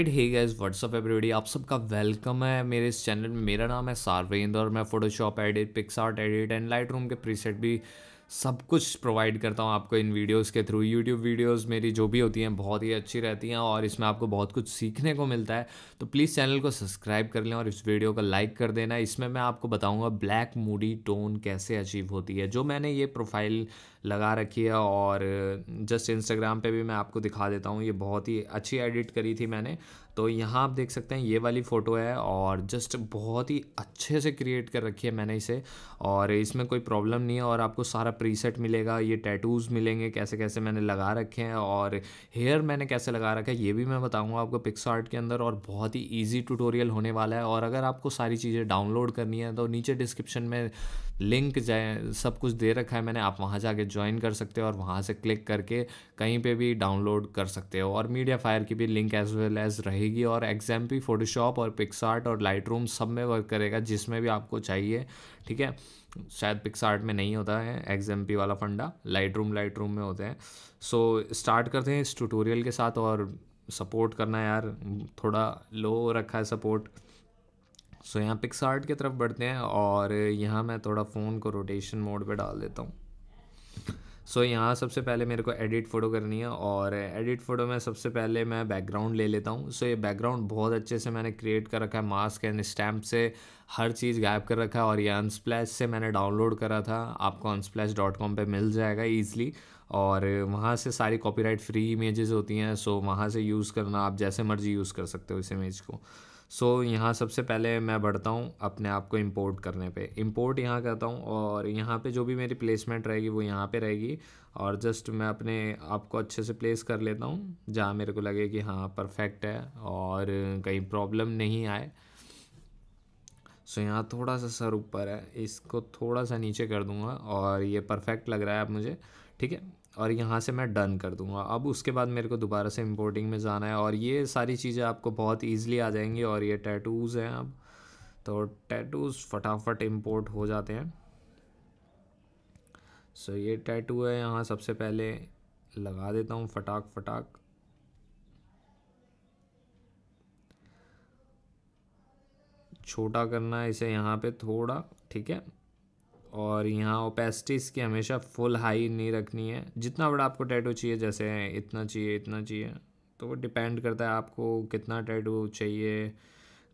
right hey guys what's up everybody आप सबका welcome है मेरे इस चैनल में मेरा नाम है सार्वेंद्र और मैं Photoshop edit PicsArt edit and light के प्रीसेट भी सब कुछ प्रोवाइड करता हूँ आपको इन वीडियोस के थ्रू यूट्यूब वीडियोस मेरी जो भी होती हैं बहुत ही अच्छी रहती हैं और इसमें आपको बहुत कुछ सीखने को मिलता है तो प्लीज़ चैनल को सब्सक्राइब कर लें और इस वीडियो को लाइक कर देना इसमें मैं आपको बताऊँगा ब्लैक मूडी टोन कैसे अचीव होती है जो मैंने ये प्रोफाइल लगा रखी है और जस्ट इंस्टाग्राम पर भी मैं आपको दिखा देता हूँ ये बहुत ही अच्छी एडिट करी थी मैंने तो यहाँ आप देख सकते हैं ये वाली फ़ोटो है और जस्ट बहुत ही अच्छे से क्रिएट कर रखी है मैंने इसे और इसमें कोई प्रॉब्लम नहीं है और आपको सारा प्रीसेट मिलेगा ये टैटूज़ मिलेंगे कैसे कैसे मैंने लगा रखे हैं और हेयर मैंने कैसे लगा रखा है ये भी मैं बताऊँगा आपको पिक्स के अंदर और बहुत ही ईजी ट्यूटोरियल होने वाला है और अगर आपको सारी चीज़ें डाउनलोड करनी है तो नीचे डिस्क्रिप्शन में लिंक जाए सब कुछ दे रखा है मैंने आप वहाँ जाके ज्वाइन कर सकते हो और वहाँ से क्लिक करके कहीं पे भी डाउनलोड कर सकते हो और मीडिया फायर की भी लिंक एज वेल एज रहेगी और एग्जाम भी फोटोशॉप और पिक्सार्ट और लाइट रूम सब में वर्क करेगा जिसमें भी आपको चाहिए ठीक है शायद पिक्सार्ट में नहीं होता है एग्जाम एम पी वाला फंडा लाइट रूम लाइट रूम में होते हैं सो so, स्टार्ट करते हैं इस ट्यूटोरियल के साथ और सपोर्ट करना यार थोड़ा लो रखा है सपोर्ट सो so, यहाँ पिक्स आर्ट की तरफ बढ़ते हैं और यहाँ मैं थोड़ा फ़ोन को रोटेशन मोड पे डाल देता हूँ सो so, यहाँ सबसे पहले मेरे को एडिट फ़ोटो करनी है और एडिट फ़ोटो में सबसे पहले मैं बैकग्राउंड ले लेता हूँ सो so, ये बैकग्राउंड बहुत अच्छे से मैंने क्रिएट कर रखा है मास्क एंड स्टैम्प से हर चीज़ गायब कर रखा है और ये अनस्प्लैश से मैंने डाउनलोड करा था आपको अनस्प्लैश डॉट कॉम पर मिल जाएगा ईजिली और वहाँ से सारी कॉपीराइट फ्री इमेजेस होती हैं सो so, वहाँ से यूज़ करना आप जैसे मर्जी यूज़ कर सकते हो इस इमेज को सो so, यहाँ सबसे पहले मैं बढ़ता हूँ अपने आप को इम्पोर्ट करने पे इम्पोर्ट यहाँ करता हूँ और यहाँ पे जो भी मेरी प्लेसमेंट रहेगी वो यहाँ पे रहेगी और जस्ट मैं अपने आप को अच्छे से प्लेस कर लेता हूँ जहाँ मेरे को लगे कि हाँ परफेक्ट है और कहीं प्रॉब्लम नहीं आए सो so, यहाँ थोड़ा सा सर ऊपर है इसको थोड़ा सा नीचे कर दूँगा और ये परफेक्ट लग रहा है अब मुझे ठीक है और यहाँ से मैं डन कर दूँगा अब उसके बाद मेरे को दोबारा से इम्पोर्टिंग में जाना है और ये सारी चीज़ें आपको बहुत ईजिली आ जाएंगी और ये टैटूज़ हैं अब तो टैटूज़ फटाफट इम्पोर्ट हो जाते हैं सो ये टैटू है यहाँ सबसे पहले लगा देता हूँ फटाक फटाक छोटा करना है इसे यहाँ पे थोड़ा ठीक है और यहाँ ओपेस्टिस की हमेशा फुल हाई नहीं रखनी है जितना बड़ा आपको टैटू चाहिए जैसे इतना चाहिए इतना चाहिए तो वो डिपेंड करता है आपको कितना टैटू चाहिए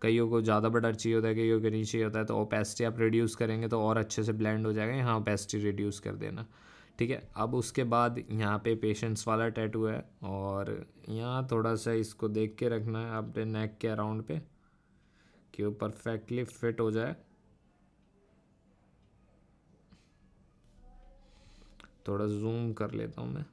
कईयों को ज़्यादा बड़ा चाहिए होता है कईयों के नहीं चाहिए होता है तो ओपेसिटी आप रिड्यूस करेंगे तो और अच्छे से ब्लेंड हो जाएगा यहाँ ओपेसिटी रिड्यूस कर देना ठीक है अब उसके बाद यहाँ पे पेशेंस वाला टैटू है और यहाँ थोड़ा सा इसको देख के रखना है अपने नेक के अराउंड पे कि वो परफेक्टली फिट हो जाए थोड़ा जूम कर लेता हूँ मैं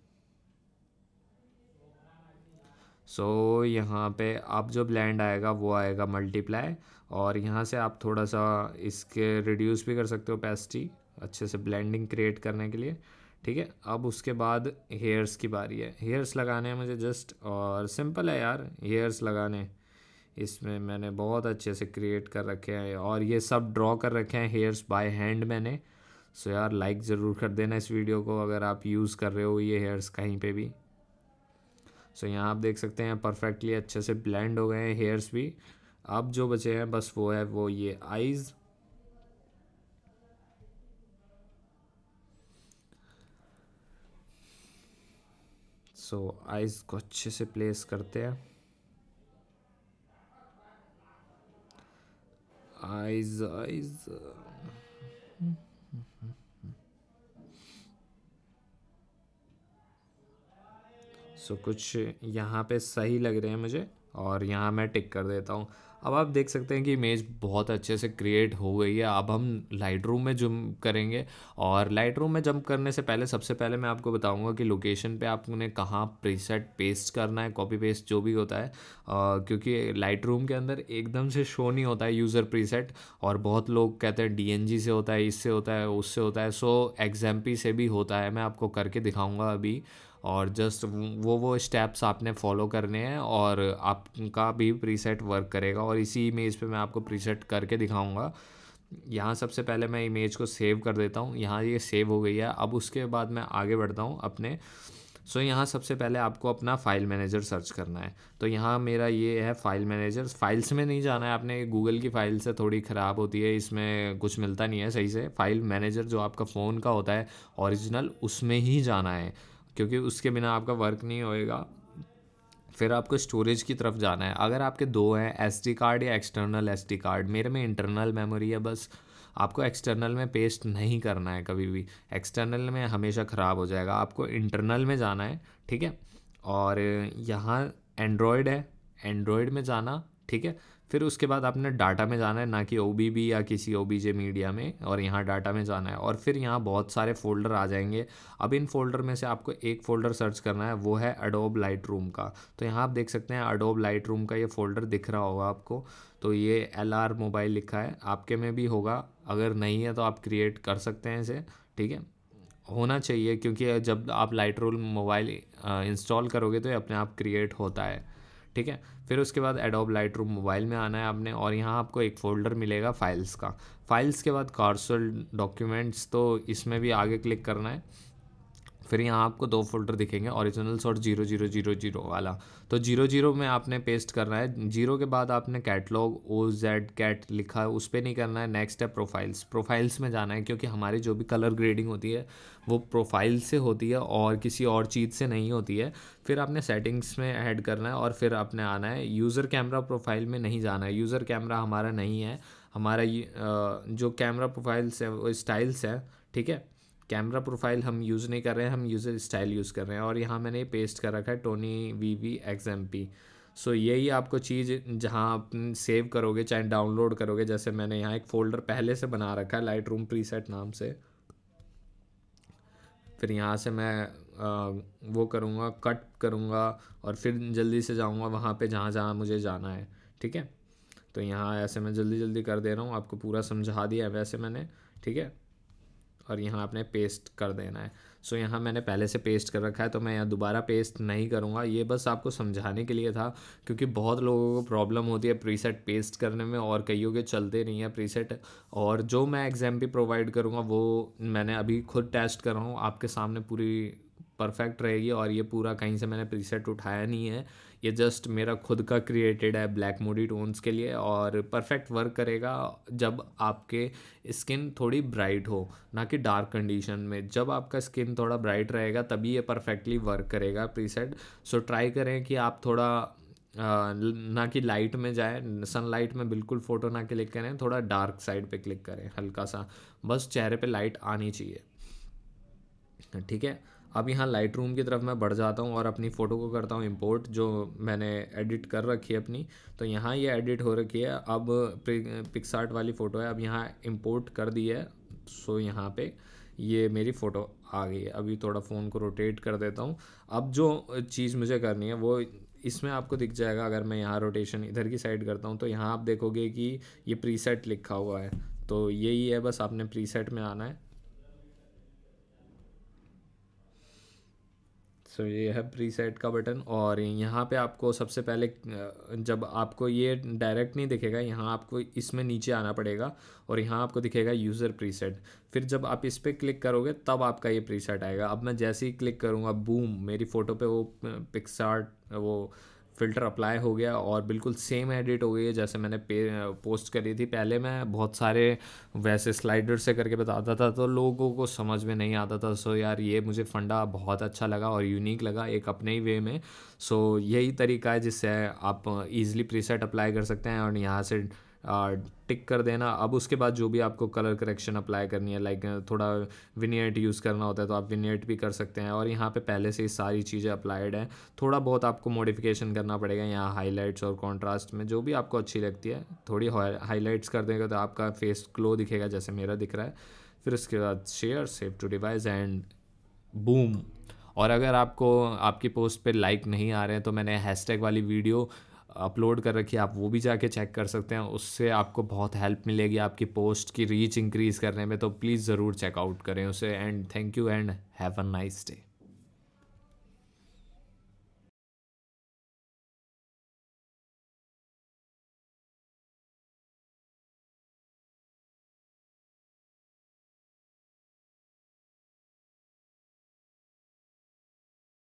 सो so, यहाँ पे आप जो ब्लैंड आएगा वो आएगा मल्टीप्लाई और यहाँ से आप थोड़ा सा इसके रिड्यूस भी कर सकते हो पेस्टी अच्छे से ब्लेंडिंग क्रिएट करने के लिए ठीक है अब उसके बाद हेयर्स की बारी है हेयर्स लगाने हैं मुझे जस्ट और सिंपल है यार हेयर्स लगाने इसमें मैंने बहुत अच्छे से क्रिएट कर रखे हैं और ये सब ड्रॉ कर रखे हैं हेयर्स बाय हैंड मैंने सो यार लाइक ज़रूर कर देना इस वीडियो को अगर आप यूज़ कर रहे हो ये हेयर्स कहीं पे भी सो यहाँ आप देख सकते हैं परफेक्टली अच्छे से ब्लेंड हो गए हैं हेयर्स भी अब जो बचे हैं बस वो है वो ये आइज़ सो so, आइज़ को अच्छे से प्लेस करते हैं आइज़ आइज़ सो so, कुछ यहाँ पे सही लग रहे हैं मुझे और यहाँ मैं टिक कर देता हूँ अब आप देख सकते हैं कि इमेज बहुत अच्छे से क्रिएट हो गई है अब हम लाइट रूम में जम करेंगे और लाइट रूम में जंप करने से पहले सबसे पहले मैं आपको बताऊंगा कि लोकेशन पे आपने कहाँ प्रीसेट पेस्ट करना है कॉपी पेस्ट जो भी होता है आ, क्योंकि लाइट रूम के अंदर एकदम से शो नहीं होता है यूज़र प्रीसेट और बहुत लोग कहते हैं डी से होता है इससे होता है उससे होता है सो एग्जाम्पी से भी होता है मैं आपको करके दिखाऊँगा अभी और जस्ट वो वो स्टेप्स आपने फॉलो करने हैं और आपका भी प्रीसेट वर्क करेगा और इसी इमेज पे मैं आपको प्रीसेट करके दिखाऊंगा यहाँ सबसे पहले मैं इमेज को सेव कर देता हूँ यहाँ ये सेव हो गई है अब उसके बाद मैं आगे बढ़ता हूँ अपने सो so, यहाँ सबसे पहले आपको अपना फाइल मैनेजर सर्च करना है तो यहाँ मेरा ये है फाइल मैनेजर फाइल्स में नहीं जाना है आपने गूगल की फाइल से थोड़ी ख़राब होती है इसमें कुछ मिलता नहीं है सही से फाइल मैनेजर जो आपका फ़ोन का होता है ओरिजिनल उसमें ही जाना है क्योंकि उसके बिना आपका वर्क नहीं होएगा फिर आपको स्टोरेज की तरफ जाना है अगर आपके दो हैं एस कार्ड या एक्सटर्नल एस कार्ड मेरे में इंटरनल मेमोरी है बस आपको एक्सटर्नल में पेस्ट नहीं करना है कभी भी एक्सटर्नल में हमेशा ख़राब हो जाएगा आपको इंटरनल में जाना है ठीक है और यहाँ एंड्रॉयड है एंड्रॉयड में जाना ठीक है फिर उसके बाद आपने डाटा में जाना है ना कि ओ या किसी ओ मीडिया में और यहाँ डाटा में जाना है और फिर यहाँ बहुत सारे फोल्डर आ जाएंगे अब इन फोल्डर में से आपको एक फ़ोल्डर सर्च करना है वो है अडोब लाइट रूम का तो यहाँ आप देख सकते हैं अडोब लाइट रूम का ये फ़ोल्डर दिख रहा होगा आपको तो ये एल मोबाइल लिखा है आपके में भी होगा अगर नहीं है तो आप क्रिएट कर सकते हैं इसे ठीक है होना चाहिए क्योंकि जब आप लाइट मोबाइल इंस्टॉल करोगे तो ये अपने आप क्रिएट होता है ठीक है फिर उसके बाद एडोब लाइट रूम मोबाइल में आना है आपने और यहाँ आपको एक फ़ोल्डर मिलेगा फाइल्स का फाइल्स के बाद कार्सल डॉक्यूमेंट्स तो इसमें भी आगे क्लिक करना है फिर यहाँ आपको दो फोल्डर दिखेंगे ओरिजिनल और जीरो जीरो जीरो जीरो वाला तो जीरो जीरो में आपने पेस्ट करना है जीरो के बाद आपने कैटलॉग ओ जेड कैट लिखा है उस पर नहीं करना है नेक्स्ट है प्रोफाइल्स प्रोफाइल्स में जाना है क्योंकि हमारी जो भी कलर ग्रेडिंग होती है वो प्रोफाइल से होती है और किसी और चीज़ से नहीं होती है फिर आपने सेटिंग्स में ऐड करना है और फिर आपने आना है यूज़र कैमरा प्रोफाइल में नहीं जाना है यूज़र कैमरा हमारा नहीं है हमारा जो कैमरा प्रोफाइल्स है वो स्टाइल्स है ठीक है कैमरा प्रोफाइल हम यूज़ नहीं कर रहे हैं हम यूज़र स्टाइल यूज़ कर रहे हैं और यहाँ मैंने पेस्ट कर रखा है Tony V V X M P so यही आपको चीज़ जहाँ आप सेव करोगे चाहे डाउनलोड करोगे जैसे मैंने यहाँ एक फ़ोल्डर पहले से बना रखा है लाइट रूम प्रीसेट नाम से फिर यहाँ से मैं आ, वो करूँगा कट करूँगा और फिर जल्दी से जाऊँगा वहाँ पे जहाँ जहाँ मुझे जाना है ठीक है तो यहाँ ऐसे मैं जल्दी जल्दी कर दे रहा हूँ आपको पूरा समझा दिया है वैसे मैंने ठीक है और यहाँ आपने पेस्ट कर देना है सो so, यहाँ मैंने पहले से पेस्ट कर रखा है तो मैं यहाँ दोबारा पेस्ट नहीं करूँगा ये बस आपको समझाने के लिए था क्योंकि बहुत लोगों को प्रॉब्लम होती है प्रीसेट पेस्ट करने में और कईयों के चलते नहीं है प्रीसेट और जो मैं एग्जाम भी प्रोवाइड करूँगा वो मैंने अभी खुद टेस्ट कर रहा हूँ आपके सामने पूरी परफेक्ट रहेगी और ये पूरा कहीं से मैंने प्रीसेट उठाया नहीं है ये जस्ट मेरा खुद का क्रिएटेड है ब्लैक मोडी टोन्स के लिए और परफेक्ट वर्क करेगा जब आपके स्किन थोड़ी ब्राइट हो ना कि डार्क कंडीशन में जब आपका स्किन थोड़ा ब्राइट रहेगा तभी ये परफेक्टली वर्क करेगा प्रीसेट सो ट्राई करें कि आप थोड़ा आ, ना कि लाइट में जाए सनलाइट में बिल्कुल फ़ोटो ना क्लिक करें थोड़ा डार्क साइड पे क्लिक करें हल्का सा बस चेहरे पे लाइट आनी चाहिए ठीक है अब यहाँ लाइट रूम की तरफ मैं बढ़ जाता हूँ और अपनी फ़ोटो को करता हूँ इम्पोर्ट जो मैंने एडिट कर रखी है अपनी तो यहाँ ये एडिट हो रखी है अब पिक्सार्ट वाली फ़ोटो है अब यहाँ इम्पोर्ट कर दी है सो यहाँ पे ये मेरी फ़ोटो आ गई है अभी थोड़ा फ़ोन को रोटेट कर देता हूँ अब जो चीज़ मुझे करनी है वो इसमें आपको दिख जाएगा अगर मैं यहाँ रोटेशन इधर की साइड करता हूँ तो यहाँ आप देखोगे कि ये प्रीसेट लिखा हुआ है तो यही है बस आपने प्रीसेट में आना है सो so, ये है प्री सेट का बटन और यहाँ पे आपको सबसे पहले जब आपको ये डायरेक्ट नहीं दिखेगा यहाँ आपको इसमें नीचे आना पड़ेगा और यहाँ आपको दिखेगा यूज़र प्री सेट फिर जब आप इस पर क्लिक करोगे तब आपका ये प्री सेट आएगा अब मैं जैसे ही क्लिक करूँगा बूम मेरी फ़ोटो पे वो पिक्सार्ट वो फ़िल्टर अप्लाई हो गया और बिल्कुल सेम एडिट हो गई है जैसे मैंने पे पोस्ट करी थी पहले मैं बहुत सारे वैसे स्लाइडर से करके बताता था तो लोगों को समझ में नहीं आता था सो यार ये मुझे फंडा बहुत अच्छा लगा और यूनिक लगा एक अपने ही वे में सो यही तरीका है जिससे आप ईजिली प्रीसेट अप्लाई कर सकते हैं और यहाँ से टिक कर देना अब उसके बाद जो भी आपको कलर करेक्शन अप्लाई करनी है लाइक थोड़ा विनियट यूज़ करना होता है तो आप विनियट भी कर सकते हैं और यहाँ पे पहले से ही सारी चीज़ें अप्लाइड हैं थोड़ा बहुत आपको मॉडिफिकेशन करना पड़ेगा यहाँ हाईलाइट्स और कॉन्ट्रास्ट में जो भी आपको अच्छी लगती है थोड़ी हाईलाइट्स कर देंगे तो आपका फेस ग्लो दिखेगा जैसे मेरा दिख रहा है फिर उसके बाद share save to device and boom और अगर आपको आपकी पोस्ट पे लाइक नहीं आ रहे हैं तो मैंने हैशटैग वाली वीडियो अपलोड कर रखी है आप वो भी जाके चेक कर सकते हैं उससे आपको बहुत हेल्प मिलेगी आपकी पोस्ट की रीच इंक्रीज़ करने में तो प्लीज़ ज़रूर चेकआउट करें उसे and thank you and have a nice day